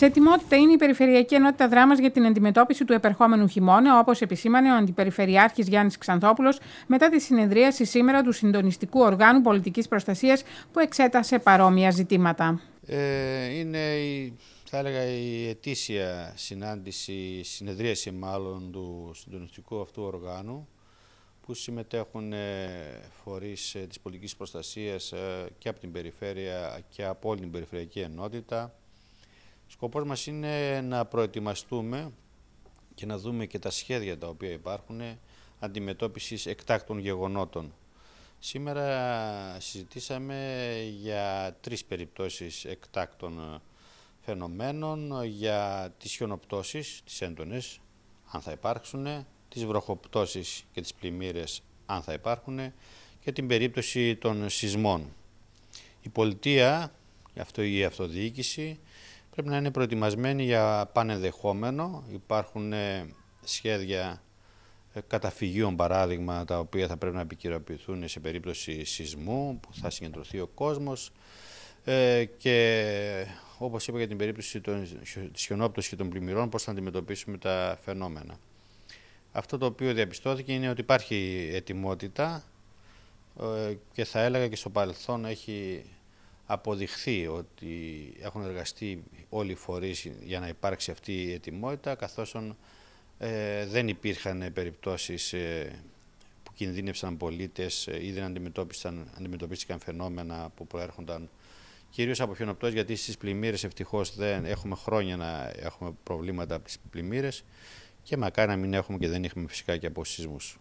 Σε ετοιμότητα είναι η Περιφερειακή Ενότητα Δράμας για την αντιμετώπιση του επερχόμενου χειμώνα, όπως επισήμανε ο Αντιπεριφερειάρχης Γιάννης Ξανθόπουλος μετά τη συνεδρίαση σήμερα του Συντονιστικού Οργάνου Πολιτικής Προστασίας που εξέτασε παρόμοια ζητήματα. Ε, είναι η, θα έλεγα η ετήσια συνάντηση, συνεδρίαση μάλλον του συντονιστικού αυτού οργάνου που συμμετέχουν ε, φορείς ε, της πολιτικής προστασίας ε, και από την περιφέρεια και από όλη την περιφερειακή ενότητα Σκοπός μας είναι να προετοιμαστούμε και να δούμε και τα σχέδια τα οποία υπάρχουν αντιμετώπισης εκτάκτων γεγονότων. Σήμερα συζητήσαμε για τρεις περιπτώσεις εκτάκτων φαινομένων, για τις χιονοπτώσεις, τις έντονες, αν θα υπάρξουν, τις βροχοπτώσεις και τις πλημμύρες, αν θα υπάρχουν, και την περίπτωση των σεισμών. Η πολιτεία, αυτό η αυτοδιοίκηση, Πρέπει να είναι προετοιμασμένοι για πανεδεχόμενο. Υπάρχουν ε, σχέδια ε, καταφυγίων παράδειγμα τα οποία θα πρέπει να επικυροποιηθούν σε περίπτωση σεισμού που θα συγκεντρωθεί ο κόσμος ε, και όπως είπα για την περίπτωση των, της χιονόπτωσης και των πλημμυρών πώς θα αντιμετωπίσουμε τα φαινόμενα. Αυτό το οποίο διαπιστώθηκε είναι ότι υπάρχει ετοιμότητα ε, και θα έλεγα και στο παρελθόν έχει αποδειχθεί ότι έχουν εργαστεί όλοι οι φορείς για να υπάρξει αυτή η ετοιμότητα, καθώς ε, δεν υπήρχαν περιπτώσεις ε, που κινδύνευσαν πολίτες ε, ή δεν αντιμετωπίστηκαν φαινόμενα που προέρχονταν Κυρίως από χιονοπτώσεις, γιατί στις πλημμύρες ευτυχώς δεν έχουμε χρόνια να έχουμε προβλήματα από τις πλημμύρες και μακάρι να μην έχουμε και δεν έχουμε φυσικά και από σεισμούς.